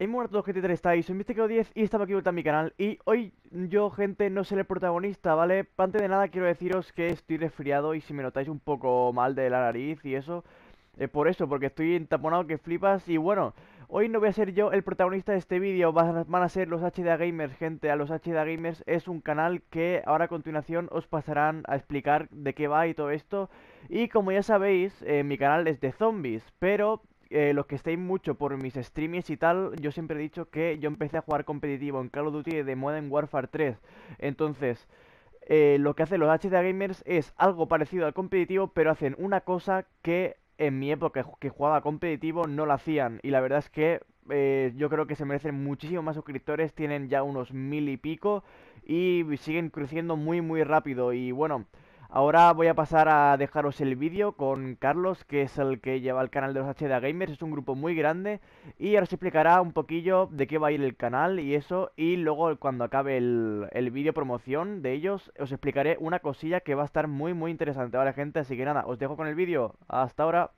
He muerto todos GT3 estáis, soy Místico 10 y estaba aquí vuelta a mi canal Y hoy yo, gente, no seré el protagonista, ¿vale? Antes de nada quiero deciros que estoy resfriado y si me notáis un poco mal de la nariz y eso Es por eso, porque estoy entaponado que flipas y bueno Hoy no voy a ser yo el protagonista de este vídeo, van a ser los HDA Gamers, gente A los HDA Gamers es un canal que ahora a continuación os pasarán a explicar de qué va y todo esto Y como ya sabéis, eh, mi canal es de zombies, pero eh, los que estáis mucho por mis streamings y tal, yo siempre he dicho que yo empecé a jugar competitivo en Call of Duty de Modern Warfare 3. Entonces, eh, lo que hacen los HDA Gamers es algo parecido al competitivo, pero hacen una cosa que en mi época que jugaba competitivo no la hacían. Y la verdad es que eh, yo creo que se merecen muchísimo más suscriptores, tienen ya unos mil y pico y siguen creciendo muy muy rápido. Y bueno... Ahora voy a pasar a dejaros el vídeo con Carlos, que es el que lleva el canal de los HDA Gamers, es un grupo muy grande, y ahora os explicará un poquillo de qué va a ir el canal y eso, y luego cuando acabe el, vídeo promoción de ellos, os explicaré una cosilla que va a estar muy muy interesante, ¿vale gente? Así que nada, os dejo con el vídeo, hasta ahora.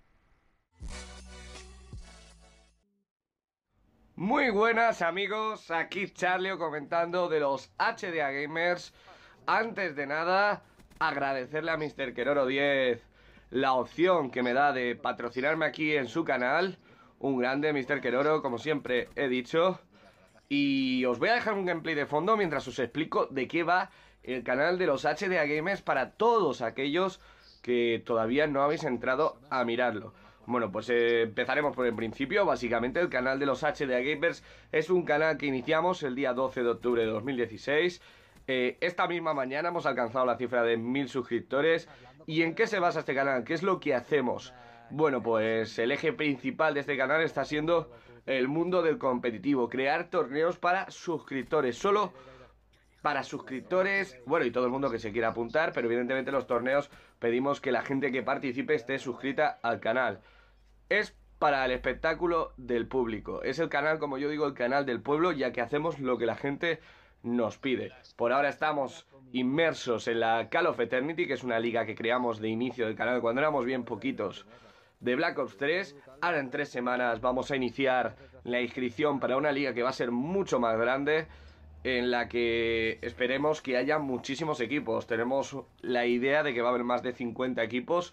Muy buenas amigos, aquí Charlio comentando de los HDA Gamers. Antes de nada, agradecerle a Mr. Queroro 10 la opción que me da de patrocinarme aquí en su canal. Un grande Mr. Queroro, como siempre he dicho. Y os voy a dejar un gameplay de fondo mientras os explico de qué va el canal de los HDA Gamers para todos aquellos que todavía no habéis entrado a mirarlo. Bueno, pues eh, empezaremos por el principio. Básicamente, el canal de los HDA Gamers es un canal que iniciamos el día 12 de octubre de 2016 eh, esta misma mañana hemos alcanzado la cifra de mil suscriptores. ¿Y en qué se basa este canal? ¿Qué es lo que hacemos? Bueno, pues el eje principal de este canal está siendo el mundo del competitivo, crear torneos para suscriptores, solo para suscriptores, bueno, y todo el mundo que se quiera apuntar, pero evidentemente los torneos pedimos que la gente que participe esté suscrita al canal. Es para el espectáculo del público, es el canal, como yo digo, el canal del pueblo, ya que hacemos lo que la gente nos pide. Por ahora estamos inmersos en la Call of Eternity, que es una liga que creamos de inicio del canal cuando éramos bien poquitos de Black Ops 3. Ahora en tres semanas vamos a iniciar la inscripción para una liga que va a ser mucho más grande, en la que esperemos que haya muchísimos equipos. Tenemos la idea de que va a haber más de 50 equipos,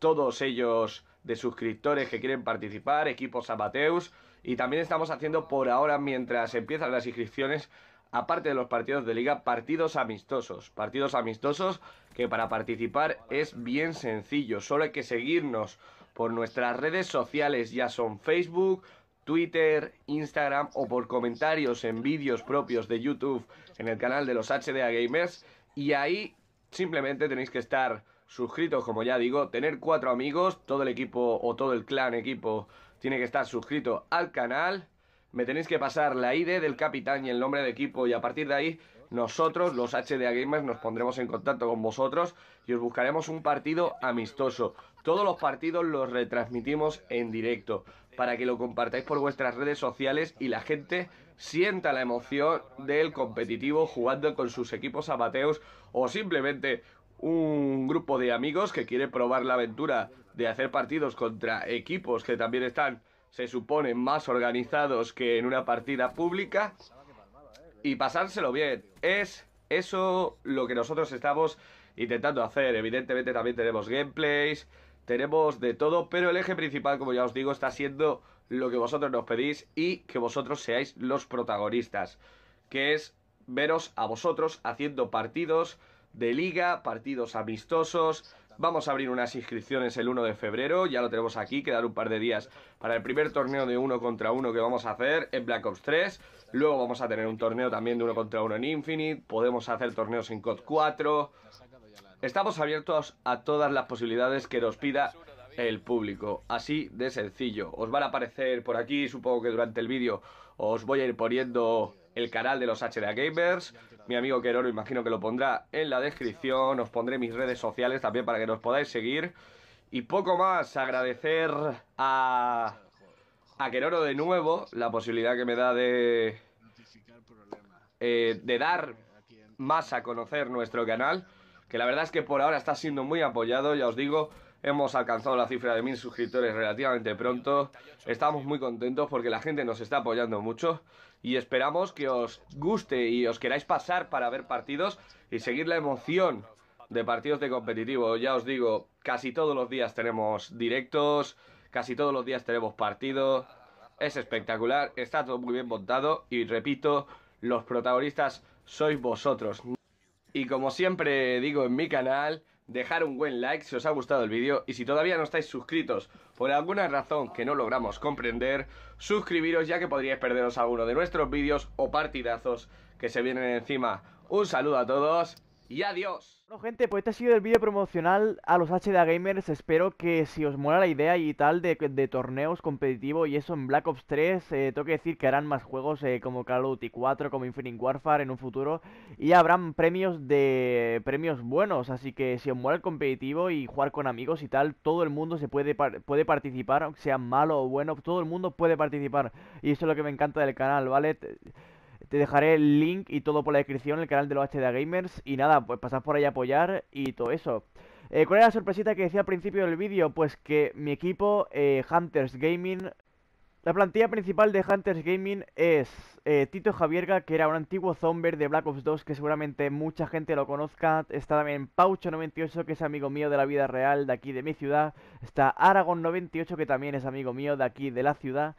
todos ellos de suscriptores que quieren participar, equipos abateus, y también estamos haciendo por ahora, mientras empiezan las inscripciones, aparte de los partidos de liga, partidos amistosos. Partidos amistosos que para participar es bien sencillo. Solo hay que seguirnos por nuestras redes sociales, ya son Facebook, Twitter, Instagram o por comentarios en vídeos propios de YouTube en el canal de los HDA Gamers. Y ahí simplemente tenéis que estar suscritos, como ya digo, tener cuatro amigos, todo el equipo o todo el clan equipo tiene que estar suscrito al canal me tenéis que pasar la ID del capitán y el nombre de equipo y a partir de ahí nosotros, los HDA Gamers, nos pondremos en contacto con vosotros y os buscaremos un partido amistoso. Todos los partidos los retransmitimos en directo para que lo compartáis por vuestras redes sociales y la gente sienta la emoción del competitivo jugando con sus equipos amateos o simplemente un grupo de amigos que quiere probar la aventura de hacer partidos contra equipos que también están se supone más organizados que en una partida pública y pasárselo bien. Es eso lo que nosotros estamos intentando hacer. Evidentemente también tenemos gameplays, tenemos de todo, pero el eje principal, como ya os digo, está siendo lo que vosotros nos pedís y que vosotros seáis los protagonistas, que es veros a vosotros haciendo partidos de liga, partidos amistosos, Vamos a abrir unas inscripciones el 1 de febrero, ya lo tenemos aquí, quedar un par de días para el primer torneo de uno contra uno que vamos a hacer en Black Ops 3. Luego vamos a tener un torneo también de uno contra uno en Infinite, podemos hacer torneos en COD 4. Estamos abiertos a todas las posibilidades que nos pida el público, así de sencillo. Os van a aparecer por aquí, supongo que durante el vídeo os voy a ir poniendo el canal de los HDA Gamers. Mi amigo Queroro imagino que lo pondrá en la descripción. Os pondré mis redes sociales también para que nos podáis seguir. Y poco más, agradecer a, a Queroro de nuevo la posibilidad que me da de, eh, de dar más a conocer nuestro canal. Que la verdad es que por ahora está siendo muy apoyado, ya os digo, Hemos alcanzado la cifra de mil suscriptores relativamente pronto. Estamos muy contentos porque la gente nos está apoyando mucho y esperamos que os guste y os queráis pasar para ver partidos y seguir la emoción de partidos de competitivo. Ya os digo, casi todos los días tenemos directos, casi todos los días tenemos partidos. Es espectacular, está todo muy bien montado y repito, los protagonistas sois vosotros. Y como siempre digo en mi canal, dejar un buen like si os ha gustado el vídeo y si todavía no estáis suscritos por alguna razón que no logramos comprender, suscribiros ya que podríais perderos alguno de nuestros vídeos o partidazos que se vienen encima. Un saludo a todos y adiós. Bueno gente, pues este ha sido el vídeo promocional a los HDA Gamers. Espero que si os mola la idea y tal de, torneos competitivos y eso en Black Ops 3, eh, tengo que decir que harán más juegos eh, como Call of Duty 4, como Infinite Warfare en un futuro y habrán premios de premios buenos, así que si os mola el competitivo y jugar con amigos y tal, todo el mundo se puede puede participar, sea malo o bueno, todo el mundo puede participar y eso es lo que me encanta del canal, ¿vale? Te dejaré el link y todo por la descripción, el canal de los HDA Gamers. Y nada, pues pasad por ahí a apoyar y todo eso. Eh, ¿Cuál era la sorpresita que decía al principio del vídeo? Pues que mi equipo, eh, Hunters Gaming... La plantilla principal de Hunters Gaming es eh, Tito Javierga, que era un antiguo zomber de Black Ops 2, que seguramente mucha gente lo conozca. Está también Paucho98, que es amigo mío de la vida real, de aquí de mi ciudad. Está Aragon98, que también es amigo mío de aquí de la ciudad.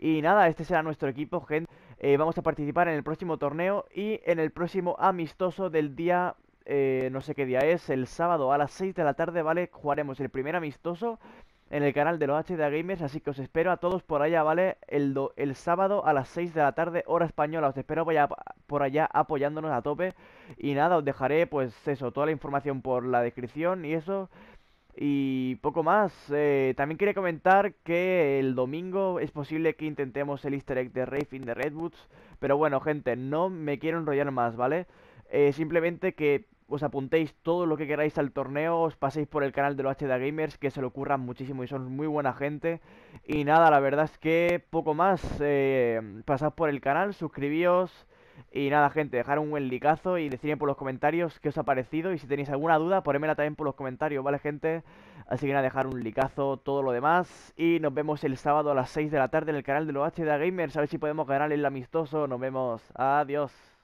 Y nada, este será nuestro equipo, gente. Eh, vamos a participar en el próximo torneo y en el próximo amistoso del día... Eh, no sé qué día es, el sábado a las 6 de la tarde, ¿vale? Jugaremos el primer amistoso en el canal de los HDA Gamers, así que os espero a todos por allá, ¿vale? El, do, el sábado a las 6 de la tarde, hora española, os espero vaya por allá apoyándonos a tope. Y nada, os dejaré pues eso, toda la información por la descripción y eso. Y poco más. Eh, también quería comentar que el domingo es posible que intentemos el easter egg de Raven de Redwoods. Pero bueno, gente, no me quiero enrollar más, ¿vale? Eh, simplemente que os apuntéis todo lo que queráis al torneo, os paséis por el canal de los HDA Gamers, que se lo curran muchísimo y son muy buena gente. Y nada, la verdad es que poco más. Eh, pasad por el canal, suscribíos. Y nada, gente, dejar un buen licazo y decirme por los comentarios qué os ha parecido. Y si tenéis alguna duda, ponedmela también por los comentarios, ¿vale, gente? Así que nada, dejar un licazo, todo lo demás. Y nos vemos el sábado a las 6 de la tarde en el canal de los HDA Gamers. A ver si podemos ganar el amistoso. Nos vemos. Adiós.